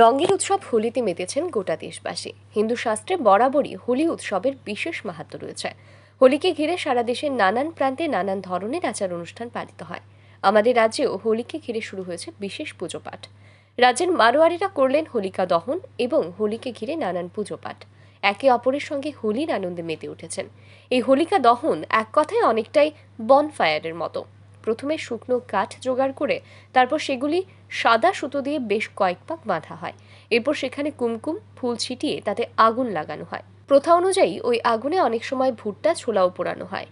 রঙের উৎসব হোলিতে মেতেছেন গোটা দেশবাসী হিন্দু শাস্ত্রে বরাবরই হোলি উৎসবের বিশেষ মাহাত্ম রয়েছে হোলিকে ঘিরে সারা দেশের নানান প্রান্তে নানান ধরনের আচার অনুষ্ঠান পালিত হয় আমাদের রাজ্যেও হোলিকে ঘিরে শুরু হয়েছে বিশেষ পুজো পাঠ রাজ্যের মারোয়ারিরা করলেন হোলিকা দহন এবং হোলিকে ঘিরে নানান পুজো পাঠ একে অপরের সঙ্গে হোলির আনন্দে মেতে উঠেছেন এই হোলিকা দহন এক কথায় অনেকটাই বনফায়ারের মতো প্রথমে শুকনো কাঠ জোগাড় করে তারপর সেগুলি সাদা সুতো দিয়ে বেশ কয়েক পাক বাঁধা হয় এরপর সেখানে কুমকুম ফুল ছিটিয়ে তাতে আগুন লাগানো হয় প্রথা অনুযায়ী ওই আগুনে অনেক সময় ভুট্টা ছোলাও পোড়ানো হয়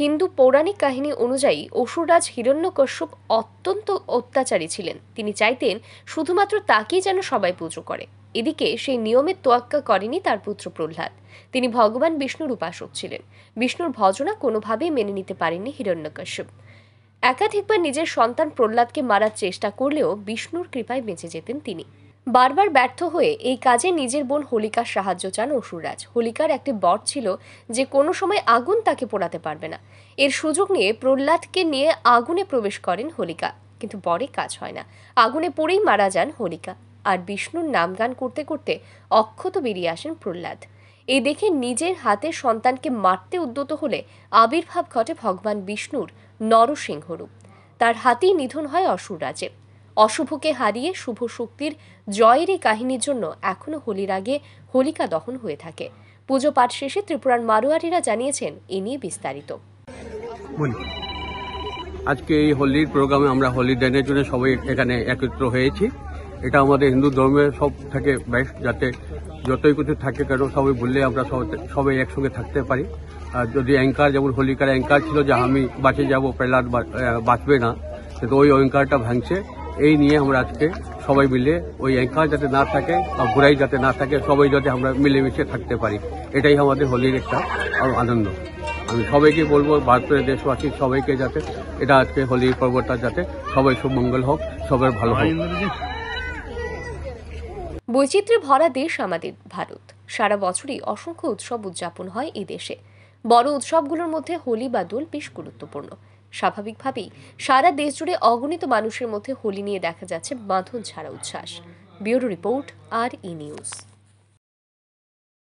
হিন্দু পৌরাণিক কাহিনী অনুযায়ী অসুররাজ হিরণ্যকশ্যপ অত্যন্ত অত্যাচারী ছিলেন তিনি চাইতেন শুধুমাত্র তাকেই যেন সবাই পুজো করে এদিকে সেই নিয়মের তোয়াক্কা করেনি তার পুত্র প্রহ্লাদ তিনি ভগবান বিষ্ণুর উপাসক ছিলেন বিষ্ণুর ভজনা কোনোভাবেই মেনে নিতে পারেননি হিরণ্যকশ্যপ একাধিকবার নিজের সন্তান প্রহ্লাদকে মারার চেষ্টা করলেও বিষ্ণুর কৃপায় বেঁচে যেতেন তিনি বারবার ব্যর্থ হয়ে এই কাজে নিজের বোন হোলিকার সাহায্য চান অসুররাজ হোলিকার একটি বট ছিল যে কোনো সময় আগুন তাকে পোড়াতে পারবে না এর সুযোগ নিয়ে প্রহ্লাদকে নিয়ে আগুনে প্রবেশ করেন হোলিকা কিন্তু বরে কাজ হয় না আগুনে পড়েই মারা যান হোলিকা আর বিষ্ণুর নামগান করতে করতে অক্ষত বেরিয়ে আসেন প্রহ্লাদ এ দেখে নিজের হাতে সন্তানকে মারতে উদ্যত হলে আবির্ভাব ঘটে ভগবান বিষ্ণুর নরসিংহরূপ তার হাতেই নিধন হয় অসুররাজে অশুভকে হারিয়ে শুভ শক্তির জয়ের এই কাহিনীর জন্য এখনও হোলির আগে হোলিকা দহন হয়ে থাকে পুজো পাঠ শেষে ত্রিপুরার মারোয়ারিরা জানিয়েছেন এ নিয়ে বিস্তারিত আজকে এই হোলির প্রোগ্রামে আমরা হোলি ডেনের জন্য সবাই এখানে একত্র হয়েছি এটা আমাদের হিন্দু ধর্মে সব থেকে বেস্ট যাতে যতই কিছু থাকে কেন সবাই বললে আমরা সবাই একসঙ্গে থাকতে পারি আর যদি অ্যাঙ্কার যেমন হোলিকার অ্যাঙ্কার ছিল যে আমি বাঁচে যাব প্রহ্লাদ বাঁচবে না কিন্তু ওই অ্যাঙ্কারটা ভাঙছে এই নিয়ে আমরা আজকে সবাই মিলে ওই অ্যাঙ্কার যাতে না থাকে বা ঘুরাই যাতে না থাকে সবাই যাতে আমরা মিলেমিশে থাকতে পারি এটাই আমাদের হোলির একটা আনন্দ আমি সবাইকে বলবো ভারতের দেশবাসী সবাইকে যাতে এটা আজকে হোলির পর্বটা যাতে সবাই সুমঙ্গল হোক সবাই ভালো হোক বৈচিত্র্যে ভরা দেশ আমাদের ভারত সারা বছরই অসংখ্য উৎসব উদযাপন হয় এই দেশে বড় উৎসবগুলোর মধ্যে হোলি বা দোল বেশ গুরুত্বপূর্ণ স্বাভাবিকভাবেই সারা দেশ জুড়ে অগণিত মানুষের মধ্যে হোলি নিয়ে দেখা যাচ্ছে বাঁধন ছাড়া উচ্ছ্বাস ব্যুরো রিপোর্ট আর ই নিউজ